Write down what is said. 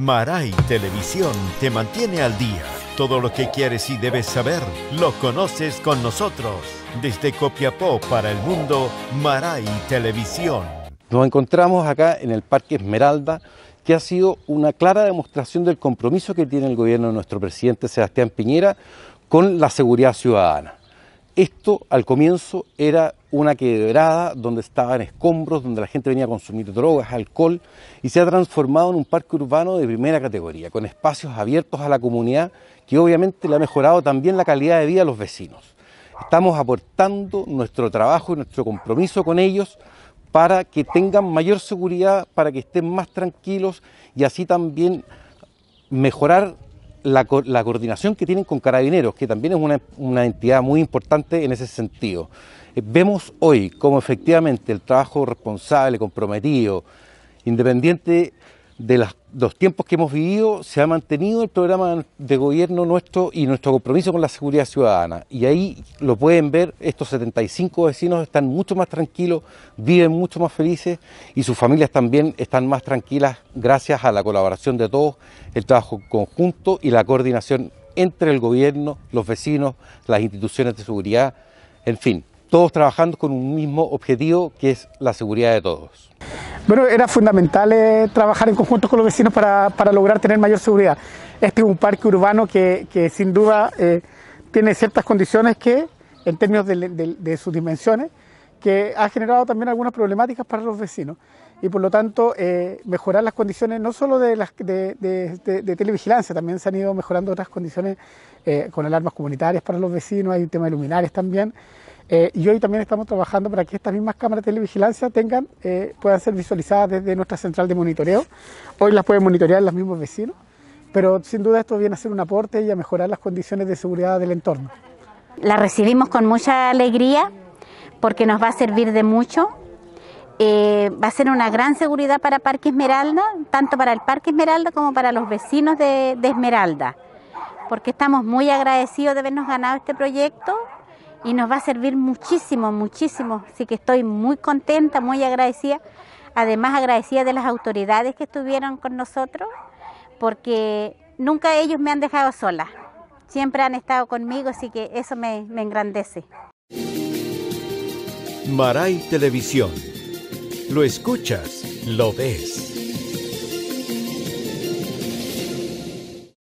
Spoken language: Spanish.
Maray Televisión te mantiene al día. Todo lo que quieres y debes saber lo conoces con nosotros. Desde Copiapó para el mundo, Maray Televisión. Nos encontramos acá en el Parque Esmeralda, que ha sido una clara demostración del compromiso que tiene el gobierno de nuestro presidente Sebastián Piñera con la seguridad ciudadana. Esto al comienzo era una quebrada donde estaban escombros, donde la gente venía a consumir drogas, alcohol, y se ha transformado en un parque urbano de primera categoría, con espacios abiertos a la comunidad, que obviamente le ha mejorado también la calidad de vida a los vecinos. Estamos aportando nuestro trabajo y nuestro compromiso con ellos para que tengan mayor seguridad, para que estén más tranquilos y así también mejorar la, coordinación que tienen con Carabineros, que también es una, entidad muy importante en ese sentido. Eh, vemos hoy cómo efectivamente el trabajo responsable, comprometido, independiente de los tiempos que hemos vivido, se ha mantenido el programa de gobierno nuestro y nuestro compromiso con la seguridad ciudadana. Y ahí lo pueden ver, estos 75 vecinos están mucho más tranquilos, viven mucho más felices y sus familias también están más tranquilas gracias a la colaboración de todos, el trabajo conjunto y la coordinación entre el gobierno, los vecinos, las instituciones de seguridad, en fin, todos trabajando con un mismo objetivo que es la seguridad de todos. Bueno, era fundamental eh, trabajar en conjunto con los vecinos para, lograr tener mayor seguridad. Este es un parque urbano que, sin duda eh, tiene ciertas condiciones que, en términos de, sus dimensiones, que ha generado también algunas problemáticas para los vecinos. Y por lo tanto, eh, mejorar las condiciones no solo de, de, televigilancia, también se han ido mejorando otras condiciones con alarmas comunitarias para los vecinos, hay un tema de luminares también. Eh, y hoy también estamos trabajando para que estas mismas cámaras de televigilancia tengan, eh, puedan ser visualizadas desde nuestra central de monitoreo. Hoy las pueden monitorear los mismos vecinos, pero sin duda esto viene a ser un aporte y a mejorar las condiciones de seguridad del entorno. La recibimos con mucha alegría porque nos va a servir de mucho. Eh, va a ser una gran seguridad para Parque Esmeralda, tanto para el Parque Esmeralda como para los vecinos de, de Esmeralda, porque estamos muy agradecidos de habernos ganado este proyecto y nos va a servir muchísimo, muchísimo. Así que estoy muy contenta, muy agradecida. Además agradecida de las autoridades que estuvieron con nosotros, porque nunca ellos me han dejado sola. Siempre han estado conmigo, así que eso me, engrandece. Maray Televisión. Lo escuchas, lo ves.